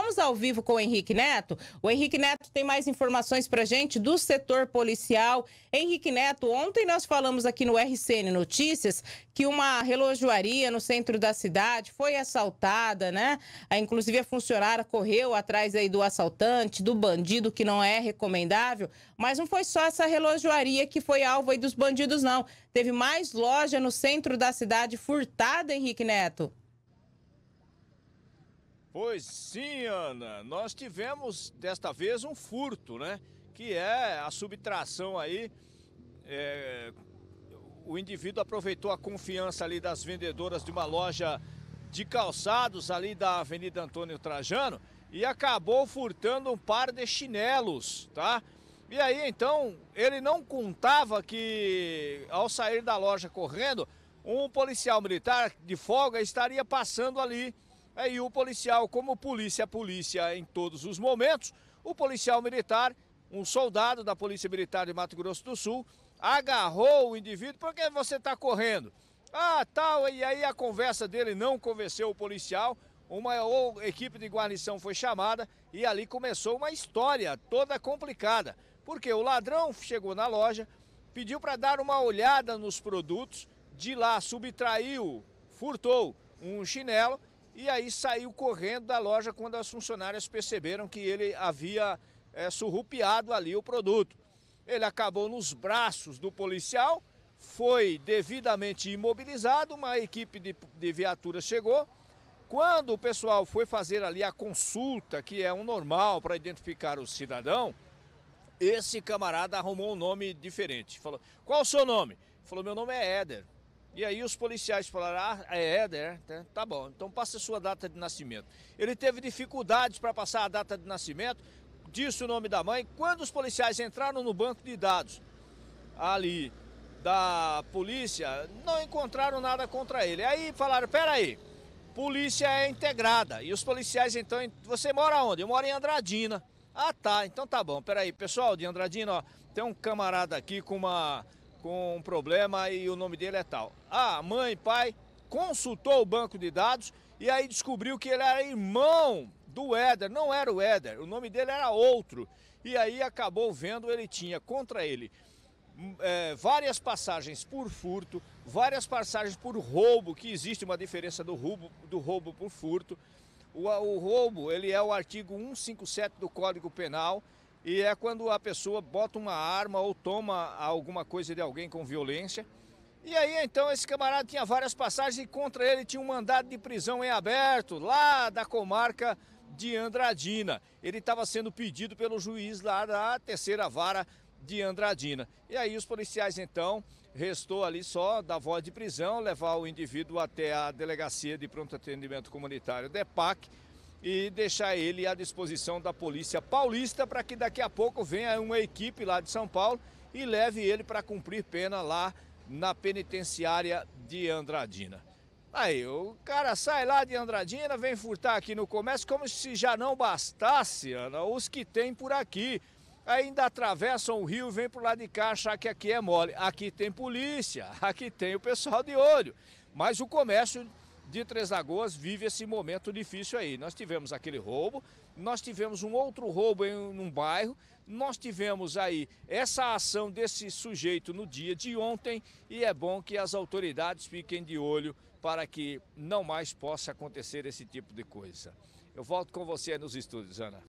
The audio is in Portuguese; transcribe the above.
Vamos ao vivo com o Henrique Neto. O Henrique Neto tem mais informações para gente do setor policial. Henrique Neto, ontem nós falamos aqui no RCN Notícias que uma relojoaria no centro da cidade foi assaltada, né? Inclusive a funcionária correu atrás aí do assaltante, do bandido, que não é recomendável. Mas não foi só essa relojoaria que foi alvo aí dos bandidos, não. Teve mais loja no centro da cidade furtada, Henrique Neto. Pois sim, Ana. Nós tivemos desta vez um furto, né? Que é a subtração aí. É, o indivíduo aproveitou a confiança ali das vendedoras de uma loja de calçados ali da Avenida Antônio Trajano e acabou furtando um par de chinelos, tá? E aí então ele não contava que ao sair da loja correndo, um policial militar de folga estaria passando ali é, e o policial, como polícia, é polícia em todos os momentos, o policial militar, um soldado da Polícia Militar de Mato Grosso do Sul, agarrou o indivíduo, porque você está correndo? Ah, tal, e aí a conversa dele não convenceu o policial, uma equipe de guarnição foi chamada e ali começou uma história toda complicada. Porque o ladrão chegou na loja, pediu para dar uma olhada nos produtos, de lá subtraiu, furtou um chinelo e aí saiu correndo da loja quando as funcionárias perceberam que ele havia é, surrupiado ali o produto. Ele acabou nos braços do policial, foi devidamente imobilizado, uma equipe de, de viatura chegou. Quando o pessoal foi fazer ali a consulta, que é um normal para identificar o cidadão, esse camarada arrumou um nome diferente. Falou: Qual o seu nome? Falou: Meu nome é Éder. E aí os policiais falaram, ah, é Éder, né, né, tá bom, então passa a sua data de nascimento. Ele teve dificuldades para passar a data de nascimento, disse o nome da mãe. Quando os policiais entraram no banco de dados ali da polícia, não encontraram nada contra ele. Aí falaram, peraí, polícia é integrada. E os policiais então, você mora onde? Eu moro em Andradina. Ah tá, então tá bom, peraí, pessoal de Andradina, ó, tem um camarada aqui com uma com um problema e o nome dele é tal. A mãe, pai, consultou o banco de dados e aí descobriu que ele era irmão do Éder, não era o Éder, o nome dele era outro. E aí acabou vendo, ele tinha contra ele hum, é, várias passagens por furto, várias passagens por roubo, que existe uma diferença do roubo, do roubo por furto. O, o roubo, ele é o artigo 157 do Código Penal, e é quando a pessoa bota uma arma ou toma alguma coisa de alguém com violência. E aí então esse camarada tinha várias passagens e contra ele tinha um mandado de prisão em aberto lá da comarca de Andradina. Ele estava sendo pedido pelo juiz lá da terceira vara de Andradina. E aí os policiais então restou ali só dar voz de prisão, levar o indivíduo até a delegacia de pronto atendimento comunitário DEPAC e deixar ele à disposição da Polícia Paulista para que daqui a pouco venha uma equipe lá de São Paulo e leve ele para cumprir pena lá na penitenciária de Andradina. Aí o cara sai lá de Andradina, vem furtar aqui no comércio como se já não bastasse, Ana, os que tem por aqui. Ainda atravessam o rio, vem pro lado de cá achar que aqui é mole. Aqui tem polícia, aqui tem o pessoal de olho. Mas o comércio de Três Lagoas vive esse momento difícil aí. Nós tivemos aquele roubo, nós tivemos um outro roubo em um bairro, nós tivemos aí essa ação desse sujeito no dia de ontem e é bom que as autoridades fiquem de olho para que não mais possa acontecer esse tipo de coisa. Eu volto com você nos estúdios, Ana.